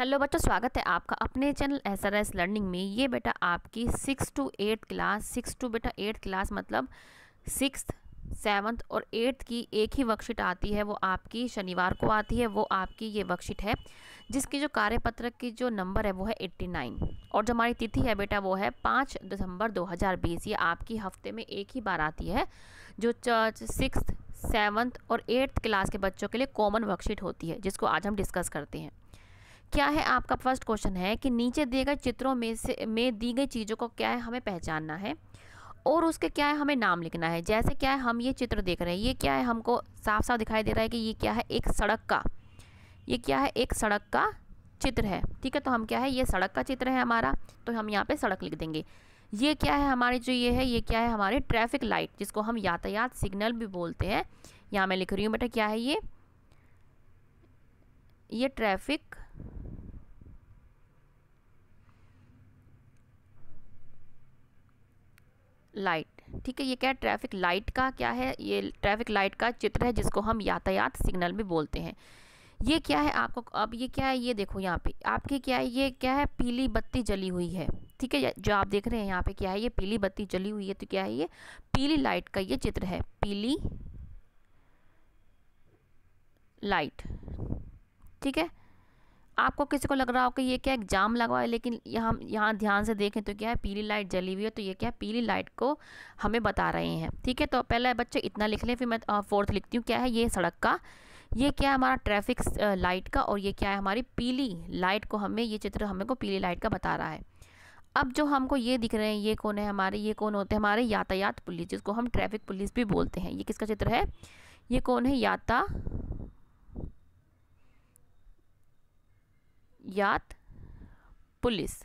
hello बच्चों स्वागत है आपका अपने channel S R S learning में ये बेटा आपकी six to eight class six to बेटा एट क्लास मतलब सिक्स सेवन्थ और एट्थ की एक ही वर्कशीट आती है वो आपकी शनिवार को आती है वो आपकी ये वर्कशीट है जिसकी जो कार्यपत्रक की जो नंबर है वो है एट्टी नाइन और जो हमारी तिथि है बेटा वो है पाँच दिसंबर दो हज़ार बीस ये आपकी हफ्ते में एक ही बार आती है जो चर्च सिक्स सेवन्थ और एट्थ क्लास के बच्चों के लिए कॉमन वर्कशीट होती है जिसको आज हम डिस्कस करते हैं क्या है आपका फर्स्ट क्वेश्चन है कि नीचे दिए गए चित्रों में से में दी गई चीज़ों को क्या है हमें पहचानना है और उसके क्या है हमें नाम लिखना है जैसे क्या है हम ये चित्र देख रहे हैं ये क्या है हमको साफ साफ दिखाई दे रहा है कि ये क्या है एक सड़क का ये क्या है एक सड़क का चित्र है ठीक है तो हम क्या है ये सड़क का चित्र है हमारा तो हम यहाँ पे सड़क लिख देंगे ये क्या है हमारे जो ये है ये क्या है हमारे ट्रैफिक लाइट जिसको हम यातायात सिग्नल भी बोलते हैं यहाँ मैं लिख रही हूँ बेटा क्या है ये ये ट्रैफिक ठीक है ये क्या ट्रैफिक लाइट का क्या है ये ट्रैफिक लाइट का चित्र है जिसको हम यातायात सिग्नल भी बोलते हैं ये क्या है आपको अब ये क्या है ये देखो यहाँ पे आपके क्या है ये क्या है पीली बत्ती जली हुई है ठीक है जो आप देख रहे हैं यहाँ पे क्या है ये पीली बत्ती जली हुई है तो क्या है ये पीली लाइट का ये चित्र है पीली लाइट ठीक है आपको किसी को लग रहा हो कि ये क्या एग्जाम लगा है लेकिन यहाँ यहाँ ध्यान से देखें तो क्या है पीली लाइट जली हुई है तो ये क्या है पीली लाइट को हमें बता रहे हैं ठीक है तो पहले बच्चे इतना लिख लें फिर मैं फोर्थ लिखती हूँ क्या है ये सड़क का ये क्या है हमारा ट्रैफिक लाइट का और ये क्या है हमारी पीली लाइट को हमें ये चित्र हमें को पीली लाइट का बता रहा है अब जो हमको ये दिख रहे हैं ये कौन है हमारे ये कौन होते हैं हमारे यातायात पुलिस जिसको हम ट्रैफिक पुलिस भी बोलते हैं ये किसका चित्र है ये कौन है याता यात पुलिस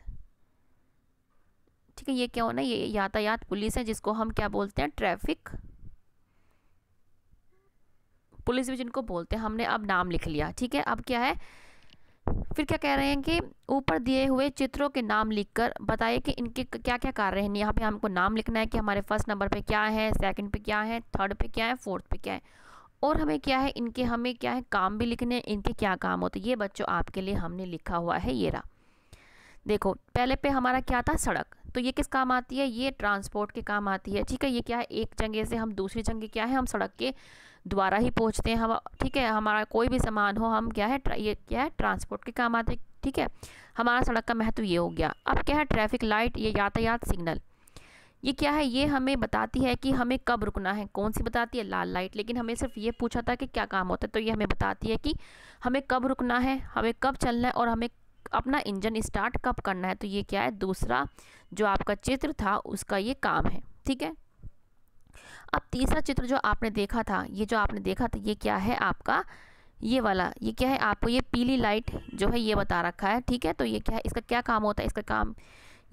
ठीक है ये क्या होना ये यातायात पुलिस है जिसको हम क्या बोलते हैं ट्रैफिक पुलिस भी जिनको बोलते हैं हमने अब नाम लिख लिया ठीक है अब क्या है फिर क्या कह रहे हैं कि ऊपर दिए हुए चित्रों के नाम लिखकर बताइए कि इनके क्या क्या कार्य हैं यहाँ पे हमको नाम लिखना है कि हमारे फर्स्ट नंबर पे क्या है सेकंड पे क्या है थर्ड पे क्या है फोर्थ पे क्या है और हमें क्या है इनके हमें क्या है काम भी लिखने हैं इनके क्या काम होते ये बच्चों आपके लिए हमने लिखा हुआ है ये रहा देखो पहले पे हमारा क्या था सड़क तो ये किस काम आती है ये ट्रांसपोर्ट के काम आती है ठीक है ये क्या है एक जगह से हम दूसरी जगह क्या है हम सड़क के द्वारा ही पहुँचते हैं हम ठीक है हमारा कोई भी सामान हो हम क्या है ये क्या है ट्रांसपोर्ट के काम आते हैं ठीक है हमारा सड़क का महत्व ये हो गया अब क्या है ट्रैफिक लाइट ये यातायात सिग्नल ये क्या है ये हमें बताती है कि हमें कब रुकना है कौन सी बताती है लाल लाइट लेकिन हमें सिर्फ ये पूछा था कि क्या काम होता है तो ये हमें बताती है कि हमें कब रुकना है हमें कब चलना है और हमें अपना इंजन स्टार्ट कब करना है तो ये क्या है दूसरा जो आपका चित्र था उसका ये काम है ठीक है अब तीसरा चित्र जो आपने देखा था ये जो आपने देखा था ये क्या है आपका ये वाला ये क्या है आपको ये पीली लाइट जो है ये बता रखा है ठीक है तो ये क्या है इसका क्या काम होता है इसका काम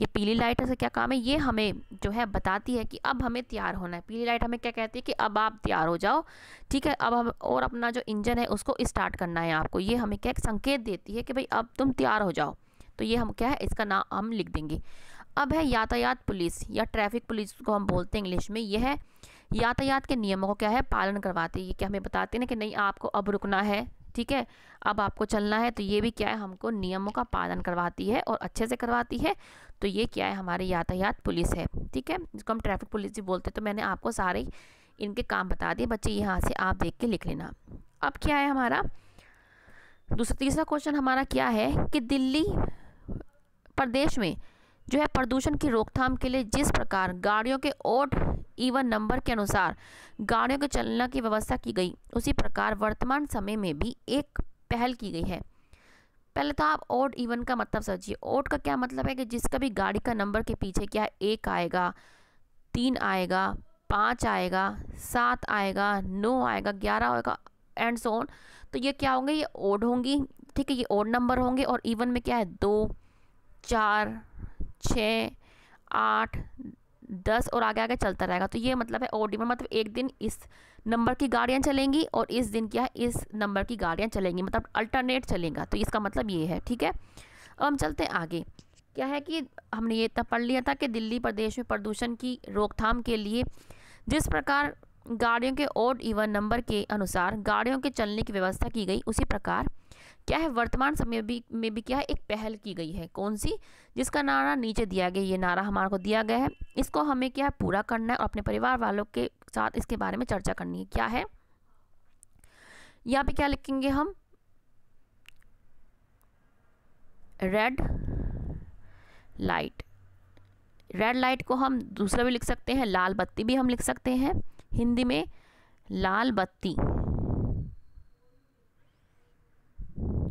ये पीली लाइट से क्या काम है ये हमें जो है बताती है कि अब हमें तैयार होना है पीली लाइट हमें क्या कहती है कि अब आप तैयार हो जाओ ठीक है अब हम और अपना जो इंजन है उसको स्टार्ट करना है आपको ये हमें क्या संकेत देती है कि भाई अब तुम तैयार हो जाओ तो ये हम क्या है इसका नाम हम लिख देंगे अब है यातायात पुलिस या ट्रैफिक पुलिस को हम बोलते हैं इंग्लिश में यह है यातायात के नियमों को क्या है पालन करवाती है ये क्या हमें बताते हैं ना कि नहीं आपको अब रुकना है ठीक है अब आपको चलना है तो ये भी क्या है हमको नियमों का पालन करवाती है और अच्छे से करवाती है तो ये क्या है हमारी यातायात पुलिस है ठीक है जिसको हम ट्रैफिक पुलिस भी बोलते हैं तो मैंने आपको सारे इनके काम बता दिए बच्चे यहाँ से आप देख के लिख लेना अब क्या है हमारा दूसरा तीसरा क्वेश्चन हमारा क्या है कि दिल्ली प्रदेश में जो है प्रदूषण की रोकथाम के लिए जिस प्रकार गाड़ियों के ओट इवन नंबर के अनुसार गाड़ियों के चलने की व्यवस्था की गई उसी प्रकार वर्तमान समय में भी एक पहल की गई है पहले तो आप ओड इवन का मतलब समझिए ओड का क्या मतलब है कि जिसका भी गाड़ी का नंबर के पीछे क्या एक आएगा तीन आएगा पाँच आएगा सात आएगा नौ आएगा ग्यारह आएगा एंड सोन तो ये क्या होंगे ये ओड होंगी ठीक है ये ओड नंबर होंगे और इवन में क्या है दो चार छ आठ दस और आगे आगे चलता रहेगा तो ये मतलब है ओडी में मतलब एक दिन इस नंबर की गाड़ियाँ चलेंगी और इस दिन क्या है इस नंबर की गाड़ियाँ चलेंगी मतलब अल्टरनेट चलेगा तो इसका मतलब ये है ठीक है अब हम चलते हैं आगे क्या है कि हमने ये इतना पढ़ लिया था कि दिल्ली प्रदेश में प्रदूषण की रोकथाम के लिए जिस प्रकार गाड़ियों के ओड इवन नंबर के अनुसार गाड़ियों के चलने की व्यवस्था की गई उसी प्रकार क्या है वर्तमान समय भी में भी क्या है एक पहल की गई है कौन सी जिसका नारा नीचे दिया गया ये नारा हमारे को दिया गया है इसको हमें क्या है पूरा करना है और अपने परिवार वालों के साथ इसके बारे में चर्चा करनी है क्या है यहाँ पे क्या लिखेंगे हम रेड लाइट रेड लाइट को हम दूसरा भी लिख सकते हैं लाल बत्ती भी हम लिख सकते हैं हिंदी में लाल बत्ती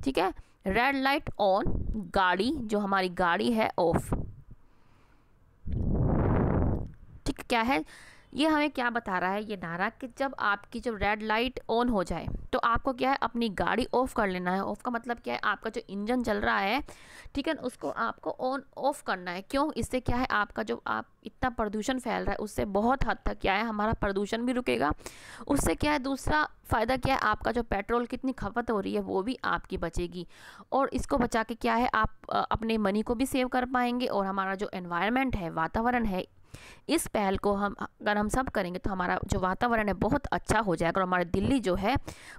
ठीक है रेड लाइट ऑन गाड़ी जो हमारी गाड़ी है ऑफ ठीक क्या है ये हमें क्या बता रहा है ये नारा कि जब आपकी जब रेड लाइट ऑन हो जाए तो आपको क्या है अपनी गाड़ी ऑफ़ कर लेना है ऑफ़ का मतलब क्या है आपका जो इंजन चल रहा है ठीक है उसको आपको ऑन ऑफ़ करना है क्यों इससे क्या है आपका जो आप इतना प्रदूषण फैल रहा है उससे बहुत हद तक क्या है हमारा प्रदूषण भी रुकेगा उससे क्या है दूसरा फ़ायदा क्या है आपका जो पेट्रोल कितनी खपत हो रही है वो भी आपकी बचेगी और इसको बचा के क्या है आप अपने मनी को भी सेव कर पाएंगे और हमारा जो एनवायरनमेंट है वातावरण है इस पहल को हम अगर हम सब करेंगे तो हमारा जो वातावरण है बहुत अच्छा हो जाएगा और हमारी दिल्ली जो है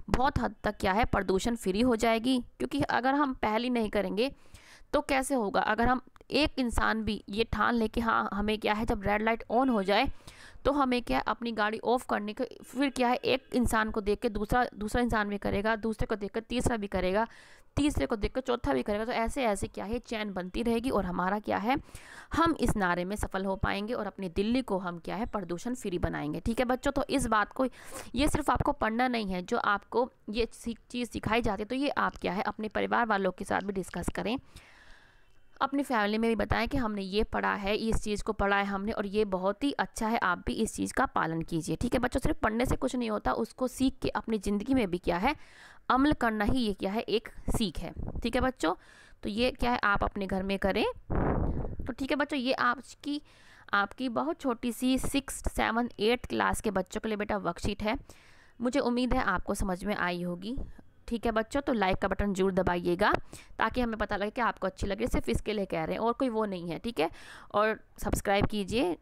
बहुत हद तक क्या है प्रदूषण फ्री हो जाएगी क्योंकि अगर हम पहल ही नहीं करेंगे तो कैसे होगा अगर हम एक इंसान भी ये ठान ले कि हाँ हमें क्या है जब रेड लाइट ऑन हो जाए तो हमें क्या है अपनी गाड़ी ऑफ करने के फिर क्या है एक इंसान को देख के दूसरा दूसरा इंसान भी करेगा दूसरे को देख कर तीसरा भी करेगा तीसरे को देख कर चौथा भी करेगा तो ऐसे ऐसे क्या है चैन बनती रहेगी और हमारा क्या है हम इस नारे में सफल हो पाएंगे और अपनी दिल्ली को हम क्या है प्रदूषण फ्री बनाएंगे ठीक है बच्चों तो इस बात को ये सिर्फ आपको पढ़ना नहीं है जो आपको ये चीज़ सिखाई जाती है तो ये आप क्या है अपने परिवार वालों के साथ भी डिस्कस करें अपनी फैमिली में भी बताएं कि हमने ये पढ़ा है इस चीज़ को पढ़ा है हमने और ये बहुत ही अच्छा है आप भी इस चीज़ का पालन कीजिए ठीक है बच्चों सिर्फ पढ़ने से कुछ नहीं होता उसको सीख के अपनी ज़िंदगी में भी क्या है अमल करना ही ये क्या है एक सीख है ठीक है बच्चों तो ये क्या है आप अपने घर में करें तो ठीक है बच्चों ये आपकी आपकी बहुत छोटी सी सिक्स सेवन एट्थ क्लास के बच्चों के लिए बेटा वर्कशीट है मुझे उम्मीद है आपको समझ में आई होगी ठीक है बच्चों तो लाइक का बटन जरूर दबाइएगा ताकि हमें पता लगे कि आपको अच्छी लगे सिर्फ इसके लिए कह रहे हैं और कोई वो नहीं है ठीक है और सब्सक्राइब कीजिए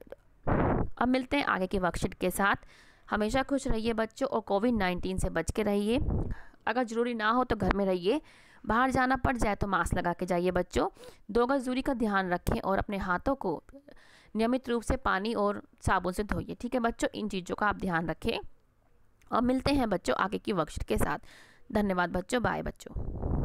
अब मिलते हैं आगे की वर्कशीट के साथ हमेशा खुश रहिए बच्चों और कोविड नाइन्टीन से बच के रहिए अगर ज़रूरी ना हो तो घर में रहिए बाहर जाना पड़ जाए तो मास्क लगा के जाइए बच्चों दो गज दूरी का ध्यान रखें और अपने हाथों को नियमित रूप से पानी और साबुन से धोइए ठीक है बच्चों इन चीज़ों का आप ध्यान रखें और मिलते हैं बच्चों आगे की वर्कशीट के साथ धन्यवाद बच्चों बाय बच्चों